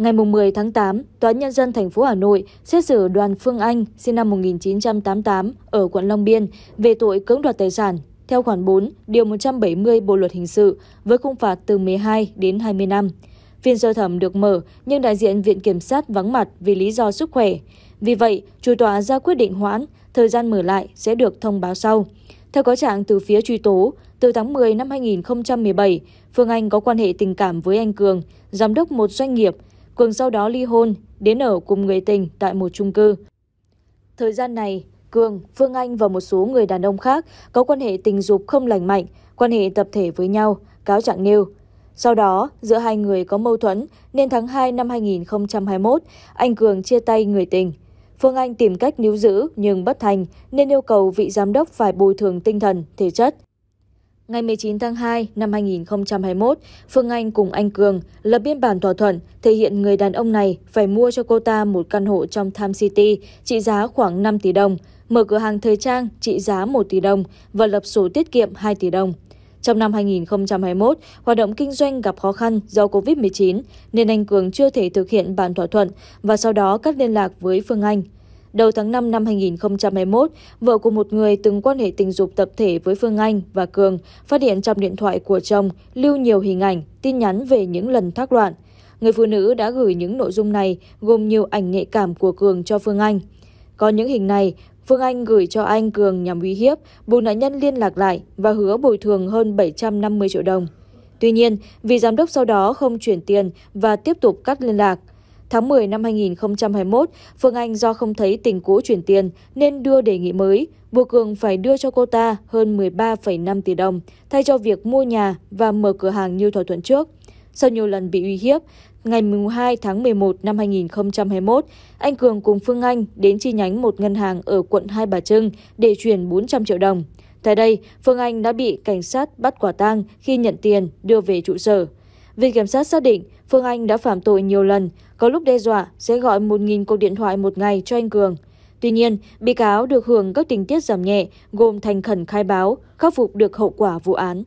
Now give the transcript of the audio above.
Ngày 10 tháng 8, Tòa Nhân dân thành phố Hà Nội xét xử đoàn Phương Anh sinh năm 1988 ở quận Long Biên về tội cưỡng đoạt tài sản theo khoản 4, điều 170 Bộ luật hình sự với khung phạt từ 12 đến 20 năm. Phiên sơ thẩm được mở nhưng đại diện viện kiểm sát vắng mặt vì lý do sức khỏe. Vì vậy, chủ tòa ra quyết định hoãn, thời gian mở lại sẽ được thông báo sau. Theo cáo trạng từ phía truy tố, từ tháng 10 năm 2017, Phương Anh có quan hệ tình cảm với anh Cường, giám đốc một doanh nghiệp Cường sau đó ly hôn, đến ở cùng người tình tại một chung cư. Thời gian này, Cường, Phương Anh và một số người đàn ông khác có quan hệ tình dục không lành mạnh, quan hệ tập thể với nhau, cáo trạng nêu. Sau đó, giữa hai người có mâu thuẫn nên tháng 2 năm 2021, anh Cường chia tay người tình. Phương Anh tìm cách níu giữ nhưng bất thành nên yêu cầu vị giám đốc phải bồi thường tinh thần, thể chất. Ngày 19 tháng 2 năm 2021, Phương Anh cùng anh Cường lập biên bản thỏa thuận thể hiện người đàn ông này phải mua cho cô ta một căn hộ trong Tham City trị giá khoảng 5 tỷ đồng, mở cửa hàng thời trang trị giá 1 tỷ đồng và lập sổ tiết kiệm 2 tỷ đồng. Trong năm 2021, hoạt động kinh doanh gặp khó khăn do COVID-19 nên anh Cường chưa thể thực hiện bản thỏa thuận và sau đó cắt liên lạc với Phương Anh. Đầu tháng 5 năm 2021, vợ của một người từng quan hệ tình dục tập thể với Phương Anh và Cường phát hiện trong điện thoại của chồng lưu nhiều hình ảnh, tin nhắn về những lần thác loạn. Người phụ nữ đã gửi những nội dung này gồm nhiều ảnh nhạy cảm của Cường cho Phương Anh. Có những hình này, Phương Anh gửi cho anh Cường nhằm uy hiếp, buộc nạn nhân liên lạc lại và hứa bồi thường hơn 750 triệu đồng. Tuy nhiên, vì giám đốc sau đó không chuyển tiền và tiếp tục cắt liên lạc. Tháng 10 năm 2021, Phương Anh do không thấy tình cũ chuyển tiền nên đưa đề nghị mới, buộc Cường phải đưa cho cô ta hơn 13,5 tỷ đồng, thay cho việc mua nhà và mở cửa hàng như thỏa thuận trước. Sau nhiều lần bị uy hiếp, ngày 2 tháng 11 năm 2021, anh Cường cùng Phương Anh đến chi nhánh một ngân hàng ở quận Hai Bà Trưng để chuyển 400 triệu đồng. Tại đây, Phương Anh đã bị cảnh sát bắt quả tang khi nhận tiền đưa về trụ sở. Viện Kiểm sát xác định Phương Anh đã phạm tội nhiều lần, có lúc đe dọa sẽ gọi 1.000 cuộc điện thoại một ngày cho anh Cường. Tuy nhiên, bị cáo được hưởng các tình tiết giảm nhẹ gồm thành khẩn khai báo, khắc phục được hậu quả vụ án.